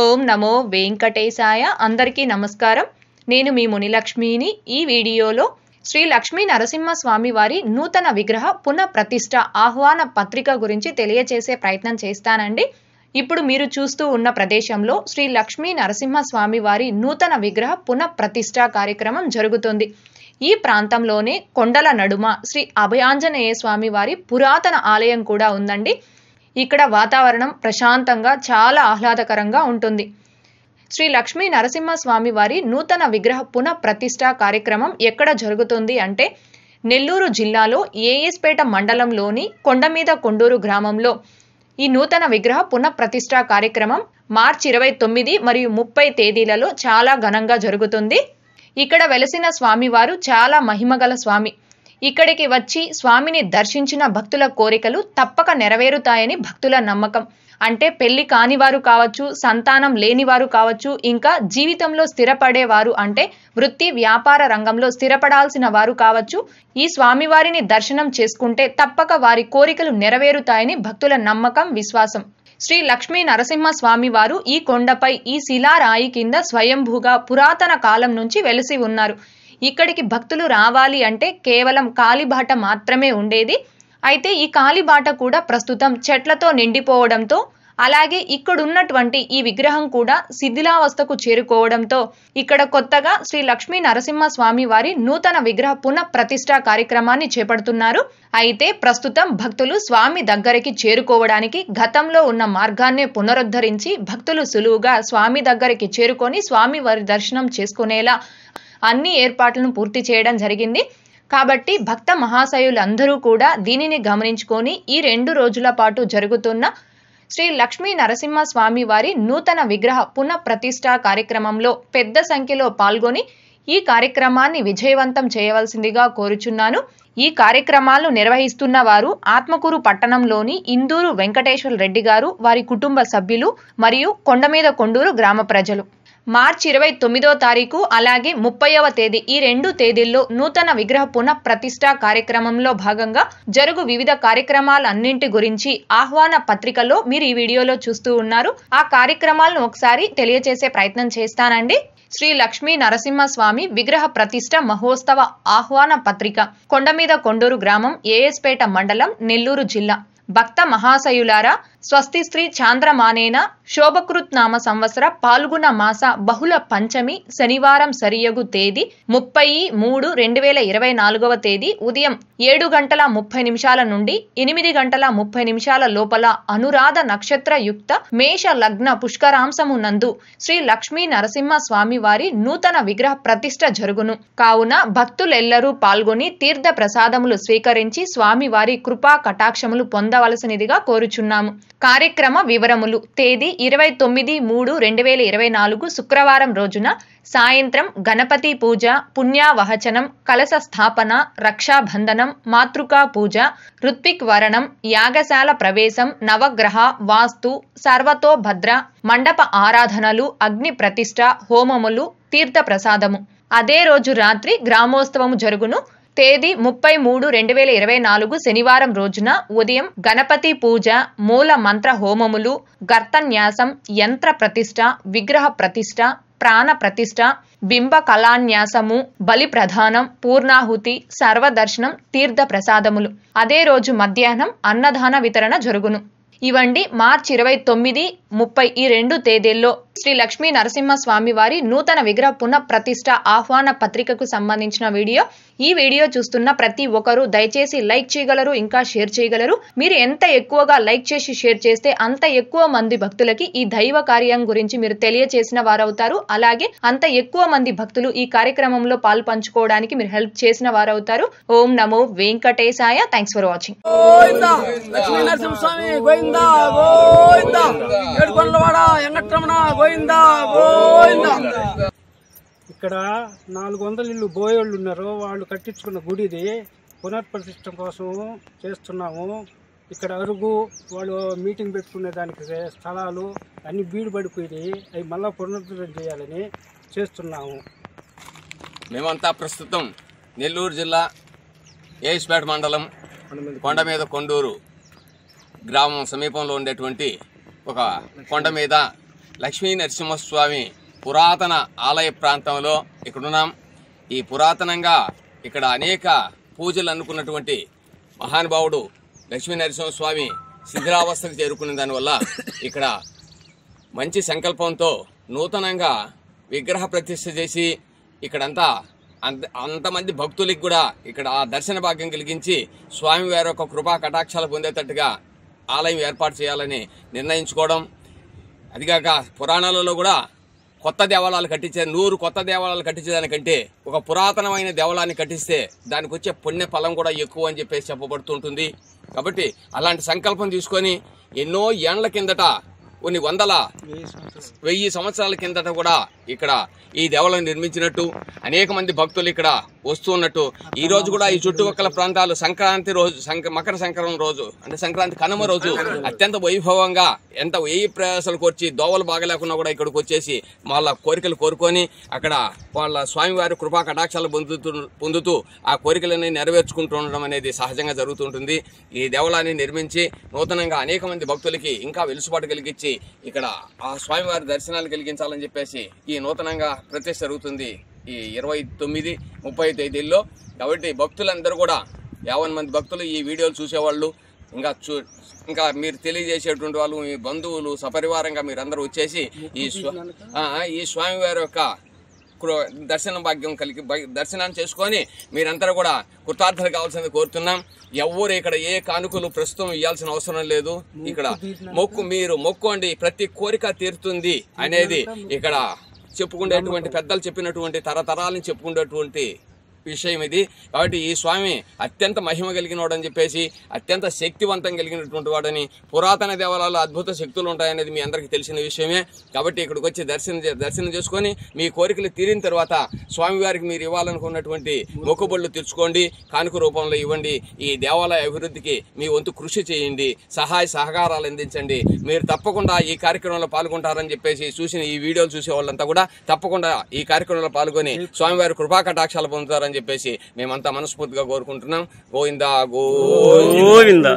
ఓం నమో వెంకటేశాయ అందరికీ నమస్కారం నేను మీ మునిలక్ష్మిని ఈ వీడియోలో శ్రీ లక్ష్మీ నరసింహస్వామి వారి నూతన విగ్రహ పునఃప్రతిష్ఠ ఆహ్వాన పత్రిక గురించి తెలియచేసే ప్రయత్నం చేస్తానండి ఇప్పుడు మీరు చూస్తూ ఉన్న ప్రదేశంలో శ్రీ లక్ష్మీ నరసింహస్వామి వారి నూతన విగ్రహ పునఃప్రతిష్ఠ కార్యక్రమం జరుగుతుంది ఈ ప్రాంతంలోనే కొండల నడుమ శ్రీ అభయాంజనేయ స్వామి వారి పురాతన ఆలయం కూడా ఉందండి ఇక్కడ వాతావరణం ప్రశాంతంగా చాలా ఆహ్లాదకరంగా ఉంటుంది శ్రీ లక్ష్మీ నరసింహస్వామి వారి నూతన విగ్రహ పునః ప్రతిష్ఠా కార్యక్రమం ఎక్కడ జరుగుతుంది అంటే నెల్లూరు జిల్లాలో ఏఎస్పేట మండలంలోని కొండమీద కొండూరు గ్రామంలో ఈ నూతన విగ్రహ పునః ప్రతిష్ఠా కార్యక్రమం మార్చి ఇరవై తొమ్మిది మరియు ముప్పై తేదీలలో చాలా ఘనంగా జరుగుతుంది ఇక్కడ వెలసిన స్వామివారు చాలా మహిమగల స్వామి ఇక్కడికి వచ్చి స్వామిని దర్శించిన భక్తుల కోరికలు తప్పక నెరవేరుతాయని భక్తుల నమ్మకం అంటే పెళ్లి కానివారు కావచ్చు సంతానం లేనివారు కావచ్చు ఇంకా జీవితంలో స్థిరపడేవారు అంటే వృత్తి వ్యాపార రంగంలో స్థిరపడాల్సిన వారు కావచ్చు ఈ స్వామివారిని దర్శనం చేసుకుంటే తప్పక వారి కోరికలు నెరవేరుతాయని భక్తుల నమ్మకం విశ్వాసం శ్రీ లక్ష్మీ నరసింహ స్వామి వారు ఈ కొండపై ఈ శిలారాయి కింద స్వయంభూగా పురాతన కాలం నుంచి వెలిసి ఉన్నారు ఇక్కడికి భక్తులు రావాలి అంటే కేవలం కాలిబాట మాత్రమే ఉండేది అయితే ఈ కాలిబాట కూడా ప్రస్తుతం చెట్లతో నిండిపోవడంతో అలాగే ఇక్కడున్నటువంటి ఈ విగ్రహం కూడా శిథిలావస్థకు చేరుకోవడంతో ఇక్కడ కొత్తగా శ్రీ లక్ష్మీ నరసింహస్వామి వారి నూతన విగ్రహ పునః ప్రతిష్ఠా కార్యక్రమాన్ని చేపడుతున్నారు అయితే ప్రస్తుతం భక్తులు స్వామి దగ్గరికి చేరుకోవడానికి గతంలో ఉన్న మార్గాన్నే పునరుద్ధరించి భక్తులు సులువుగా స్వామి దగ్గరికి చేరుకొని స్వామి వారి దర్శనం చేసుకునేలా అన్ని ఏర్పాట్లను పూర్తి చేయడం జరిగింది కాబట్టి భక్త మహాశయులందరూ కూడా దీనిని గమనించుకొని ఈ రెండు రోజుల పాటు జరుగుతున్న శ్రీ లక్ష్మీ నరసింహ స్వామి వారి నూతన విగ్రహ ప్రతిష్టా కార్యక్రమంలో పెద్ద సంఖ్యలో పాల్గొని ఈ కార్యక్రమాన్ని విజయవంతం చేయవలసిందిగా కోరుచున్నాను ఈ కార్యక్రమాలు నిర్వహిస్తున్న వారు ఆత్మకూరు పట్టణంలోని ఇందూరు వెంకటేశ్వర రెడ్డి గారు వారి కుటుంబ సభ్యులు మరియు కొండమీద కొండూరు గ్రామ ప్రజలు మార్చి ఇరవై తొమ్మిదో తారీఖు అలాగే ముప్పైవ తేదీ ఈ రెండు తేదీల్లో నూతన విగ్రహ పునః ప్రతిష్ట కార్యక్రమంలో భాగంగా జరుగు వివిధ కార్యక్రమాలన్నింటి గురించి ఆహ్వాన పత్రికలో మీరు ఈ వీడియోలో చూస్తూ ఉన్నారు ఆ కార్యక్రమాలను ఒకసారి తెలియచేసే ప్రయత్నం చేస్తానండి శ్రీ లక్ష్మీ నరసింహస్వామి విగ్రహ ప్రతిష్ట మహోత్సవ ఆహ్వాన పత్రిక కొండమీద కొండూరు గ్రామం ఏఎస్పేట మండలం నెల్లూరు జిల్లా భక్త మహాశయులారా స్వస్తి శ్రీ చాంద్రమానేన శోభకృత్ నామ సంవత్సర పాల్గొన మాస బహుళ పంచమి శనివారం సరియగు తేదీ ముప్పై మూడు రెండు వేల ఇరవై నాలుగవ తేదీ ఉదయం ఏడు గంటల ముప్పై నిమిషాల నుండి ఎనిమిది గంటల ముప్పై నిమిషాల లోపల అనురాధ నక్షత్ర యుక్త మేష లగ్న పుష్కరాంశము నందు శ్రీ లక్ష్మీ నరసింహ స్వామి వారి నూతన విగ్రహ ప్రతిష్ట జరుగును కావున భక్తులెల్లరూ పాల్గొని తీర్థ ప్రసాదములు స్వీకరించి స్వామివారి కృపా కటాక్షములు పొంద పొందవలసినదిగా కోరుచున్నాము కార్యక్రమ వివరములు తేదీ ఇరవై తొమ్మిది మూడు రెండు వేల ఇరవై నాలుగు శుక్రవారం రోజున సాయంత్రం గణపతి పూజ పుణ్యావహచనం కలశ స్థాపన రక్షాబంధనం మాతృకా పూజ ఋత్విక్ వరణం యాగశాల ప్రవేశం నవగ్రహ వాస్తు సర్వతోభద్ర మండప ఆరాధనలు అగ్ని ప్రతిష్ట హోమములు తీర్థ ప్రసాదము అదే రోజు రాత్రి గ్రామోత్సవము జరుగును తేదీ ముప్పై మూడు రెండు వేల ఇరవై నాలుగు శనివారం రోజున ఉదయం గణపతి పూజ మూల మంత్ర హోమములు గర్తన్యాసం యంత్ర ప్రతిష్ట విగ్రహ ప్రతిష్ట ప్రాణ ప్రతిష్ట బింబ కళాన్యాసము బలి ప్రధానం పూర్ణాహుతి సర్వదర్శనం తీర్థ ప్రసాదములు అదే రోజు మధ్యాహ్నం అన్నదాన వితరణ జరుగును ఇవండి మార్చి ఇరవై తొమ్మిది ముప్పై ఈ రెండు తేదీల్లో శ్రీ లక్ష్మీ నరసింహ స్వామి వారి నూతన విగ్రహ పునః ప్రతిష్ట ఆహ్వాన పత్రికకు సంబంధించిన వీడియో ఈ వీడియో చూస్తున్న ప్రతి ఒక్కరూ దయచేసి లైక్ చేయగలరు ఇంకా షేర్ చేయగలరు మీరు ఎంత ఎక్కువగా లైక్ చేసి షేర్ చేస్తే అంత ఎక్కువ మంది భక్తులకి ఈ దైవ కార్యం గురించి మీరు తెలియచేసిన వారవుతారు అలాగే అంత ఎక్కువ మంది భక్తులు ఈ కార్యక్రమంలో పాల్పంచుకోవడానికి మీరు హెల్ప్ చేసిన వారవుతారు ఓం నమో వెంకటేశాయ thanks for watching Govinda Govinda ఏడుకొండలవాడ వెంకటరమణ గోవిందా గోవిందా ఇక్కడ నాలుగు వందల ఇల్లు బోయోళ్ళు ఉన్నారు వాళ్ళు కట్టించుకున్న గుడిది పునర్ప్రతిష్టం కోసం చేస్తున్నాము ఇక్కడ అరుగు వాళ్ళు మీటింగ్ పెట్టుకునే దానికి స్థలాలు అన్ని బీడు పడిపోయి అవి మళ్ళీ పునరుద్ధరణ చేయాలని చేస్తున్నాము మేమంతా ప్రస్తుతం నెల్లూరు జిల్లా ఏఎస్పేట మండలం కొండ మీద కొండూరు గ్రామం సమీపంలో ఉండేటువంటి ఒక కొండ మీద లక్ష్మీ నరసింహస్వామి పురాతన ఆలయ ప్రాంతంలో ఇక్కడున్నాం ఈ పురాతనంగా ఇక్కడ అనేక పూజలు అనుకున్నటువంటి మహానుభావుడు లక్ష్మీ నరసింహస్వామి శిథిరావస్థకు చేరుకున్న దానివల్ల ఇక్కడ మంచి సంకల్పంతో నూతనంగా విగ్రహ ప్రతిష్ఠ చేసి ఇక్కడంతా అంత అంతమంది భక్తులకి కూడా ఇక్కడ ఆ దర్శన భాగ్యం కలిగించి స్వామివారి యొక్క కృపా కటాక్షాలు పొందేటట్టుగా ఆలయం ఏర్పాటు చేయాలని నిర్ణయించుకోవడం అదిగాక పురాణాలలో కూడా కొత్త దేవాలయాలు కట్టించే నూరు కొత్త దేవాలయాలు కట్టించేదానికంటే ఒక పురాతనమైన దేవాలయాన్ని కట్టిస్తే దానికి వచ్చే పుణ్య ఫలం కూడా ఎక్కువ అని చెప్పేసి చెప్పబడుతుంటుంది కాబట్టి అలాంటి సంకల్పం తీసుకొని ఎన్నో ఏండ్ల కిందట కొన్ని వందల వెయ్యి సంవత్సరాల కిందట కూడా ఇక్కడ ఈ దేవాలయం నిర్మించినట్టు అనేక మంది భక్తులు ఇక్కడ వస్తున్నట్టు ఈ రోజు కూడా ఈ చుట్టుపక్కల ప్రాంతాలు సంక్రాంతి రోజు మకర సంక్రమణ రోజు అంటే సంక్రాంతి కనుమ రోజు అత్యంత వైభవంగా ఎంత వెయ్యి ప్రయాసాలు కోర్చి దోవలు బాగలేకుండా కూడా ఇక్కడికి వచ్చేసి వాళ్ళ కోరికలు కోరుకొని అక్కడ వాళ్ళ స్వామివారి కృపా కటాక్షాలు పొందుతూ పొందుతూ ఆ కోరికలన్నీ ఉండడం అనేది సహజంగా జరుగుతుంటుంది ఈ దేవాలయాన్ని నిర్మించి నూతనంగా అనేక మంది భక్తులకి ఇంకా వెలుసుబాటు కలిగించి ఇక్కడ ఆ స్వామివారి దర్శనాలు కలిగించాలని చెప్పేసి ఈ నూతనంగా ప్రతిష్ట జరుగుతుంది ఈ ఇరవై తొమ్మిది ముప్పై తేదీల్లో కాబట్టి భక్తులందరూ కూడా యావన్ మంది భక్తులు ఈ వీడియోలు చూసేవాళ్ళు ఇంకా చూ ఇంకా మీరు తెలియజేసేటువంటి వాళ్ళు మీ బంధువులు సపరివారంగా మీరు అందరూ వచ్చేసి ఈ ఈ స్వామివారి యొక్క దర్శన భాగ్యం కలిగి దర్శనాన్ని చేసుకొని మీరంతా కూడా కృతార్థులు కావాల్సింది కోరుతున్నాం ఎవరు ఇక్కడ ఏ కానుకలు ప్రస్తుతం ఇవ్వాల్సిన అవసరం లేదు ఇక్కడ మొక్కు మీరు మొక్కుకోండి ప్రతి కోరిక తీరుతుంది అనేది ఇక్కడ చెప్పుకునేటువంటి పెద్దలు చెప్పినటువంటి తరతరాలను చెప్పుకునేటువంటి విషయం ఇది కాబట్టి ఈ స్వామి అత్యంత మహిమ అని చెప్పేసి అత్యంత శక్తివంతం కలిగినటువంటి వాడని పురాతన దేవాలయాల్లో అద్భుత శక్తులు ఉంటాయనేది మీ అందరికీ తెలిసిన విషయమే కాబట్టి ఇక్కడికి వచ్చి దర్శనం దర్శనం చేసుకొని మీ కోరికలు తీరిన తర్వాత స్వామివారికి మీరు ఇవ్వాలనుకున్నటువంటి మొక్కుబళ్ళు తెచ్చుకోండి కానుక రూపంలో ఇవ్వండి ఈ దేవాలయ అభివృద్ధికి మీ వంతు కృషి చేయండి సహాయ సహకారాలు అందించండి మీరు తప్పకుండా ఈ కార్యక్రమంలో పాల్గొంటారని చెప్పేసి చూసిన ఈ వీడియోలు చూసే వాళ్ళంతా కూడా తప్పకుండా ఈ కార్యక్రమంలో పాల్గొని స్వామివారి కృపా కటాక్షాలు పొందుతారని చెప్పేసి మేమంతా మనస్ఫూర్తిగా కోరుకుంటున్నాం గోవిందా గోవిందా